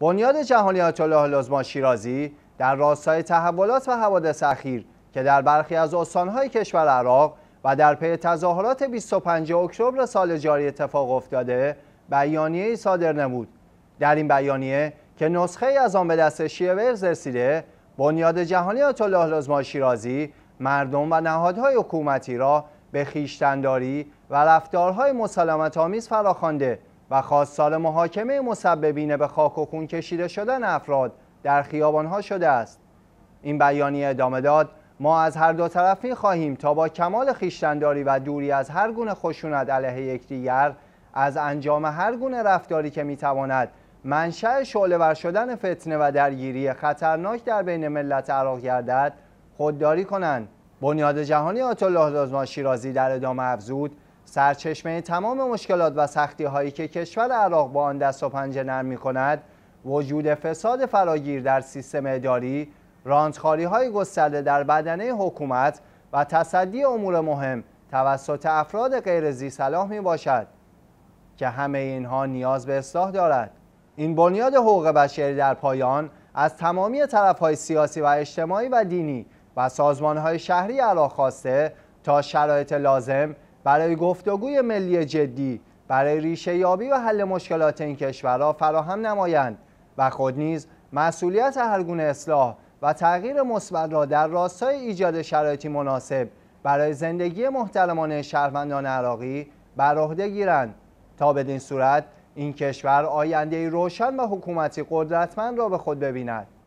بنیاد جهانی الله لزما شیرازی در راستای تحولات و حوادث اخیر که در برخی از استانهای کشور عراق و در پی تظاهرات 25 اکتبر سال جاری اتفاق افتاده بیانیه صادر نمود در این بیانیه که نسخه ای از آن به دست شیعه رسیده بنیاد جهانی الله لزما شیرازی مردم و نهادهای حکومتی را به خیشتنداری و رفتارهای مسلمت آمیز فراخوانده و سال محاکمه مسببین به خاک و خون کشیده شدن افراد در خیابانها شده است این بیانیه ادامه داد ما از هر دو طرف می خواهیم تا با کمال خیشتنداری و دوری از هر گونه خشونت علیه یکدیگر از انجام هر گونه رفتاری که میتواند منشأ شعلهور شدن فتنه و درگیری خطرناک در بین ملت عراق گردد خودداری کنند بنیاد جهانی آیت الله شیرازی در ادامه افزود سرچشمه تمام مشکلات و سختی هایی که کشور عراق با آن دست و پنجه نرم می کند وجود فساد فراگیر در سیستم اداری راندخاری های گسترده در بدنه حکومت و تصدی امور مهم توسط افراد غیر زی صلاح می باشد که همه اینها نیاز به اصلاح دارد این بنیاد حقوق بشری در پایان از تمامی طرف های سیاسی و اجتماعی و دینی و سازمان های شهری عراق خواسته تا شرایط لازم برای گفتگوی ملی جدی برای ریشه یابی و حل مشکلات این کشورها فراهم نمایند و خود نیز مسئولیت گونه اصلاح و تغییر مثبت را در راستای ایجاد شرایطی مناسب برای زندگی محترمانه شهروندان عراقی بر عهده گیرند تا بدین صورت این کشور آینده روشن و حکومتی قدرتمند را به خود ببیند